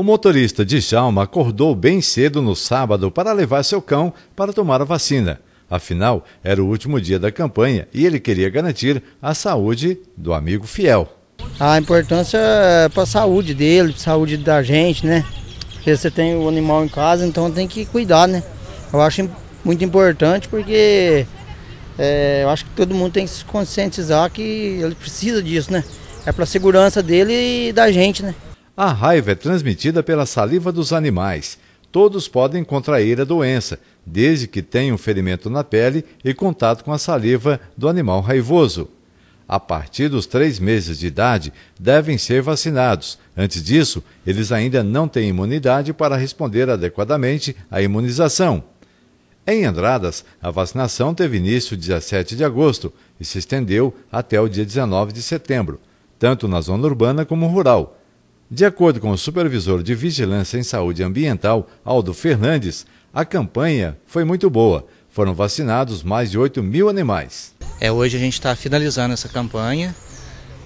O motorista de Djalma acordou bem cedo no sábado para levar seu cão para tomar a vacina. Afinal, era o último dia da campanha e ele queria garantir a saúde do amigo fiel. A importância é para a saúde dele, para a saúde da gente, né? Porque você tem o animal em casa, então tem que cuidar, né? Eu acho muito importante porque é, eu acho que todo mundo tem que se conscientizar que ele precisa disso, né? É para a segurança dele e da gente, né? A raiva é transmitida pela saliva dos animais. Todos podem contrair a doença, desde que tenham ferimento na pele e contato com a saliva do animal raivoso. A partir dos três meses de idade, devem ser vacinados. Antes disso, eles ainda não têm imunidade para responder adequadamente à imunização. Em Andradas, a vacinação teve início 17 de agosto e se estendeu até o dia 19 de setembro, tanto na zona urbana como rural de acordo com o supervisor de Vigilância em Saúde Ambiental, Aldo Fernandes, a campanha foi muito boa. Foram vacinados mais de 8 mil animais. É, hoje a gente está finalizando essa campanha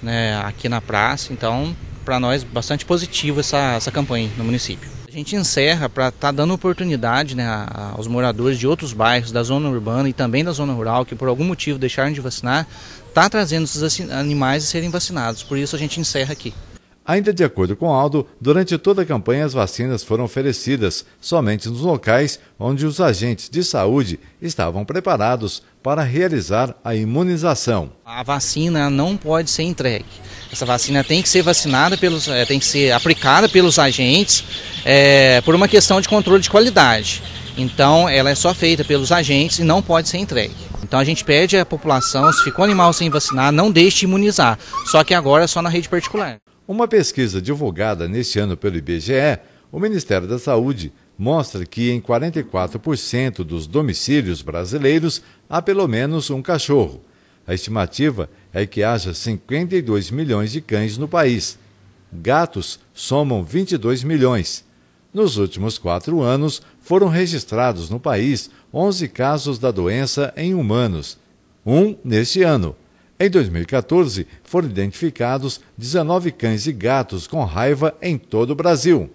né, aqui na praça, então para nós bastante positivo essa, essa campanha no município. A gente encerra para estar tá dando oportunidade né, aos moradores de outros bairros da zona urbana e também da zona rural que por algum motivo deixaram de vacinar, está trazendo esses animais a serem vacinados. Por isso a gente encerra aqui. Ainda de acordo com Aldo, durante toda a campanha as vacinas foram oferecidas somente nos locais onde os agentes de saúde estavam preparados para realizar a imunização. A vacina não pode ser entregue. Essa vacina tem que ser vacinada pelos, eh, tem que ser aplicada pelos agentes é, por uma questão de controle de qualidade. Então, ela é só feita pelos agentes e não pode ser entregue. Então, a gente pede à população, se ficou animal sem vacinar, não deixe de imunizar. Só que agora é só na rede particular. Uma pesquisa divulgada neste ano pelo IBGE, o Ministério da Saúde, mostra que em 44% dos domicílios brasileiros há pelo menos um cachorro. A estimativa é que haja 52 milhões de cães no país. Gatos somam 22 milhões. Nos últimos quatro anos, foram registrados no país 11 casos da doença em humanos, um neste ano. Em 2014, foram identificados 19 cães e gatos com raiva em todo o Brasil.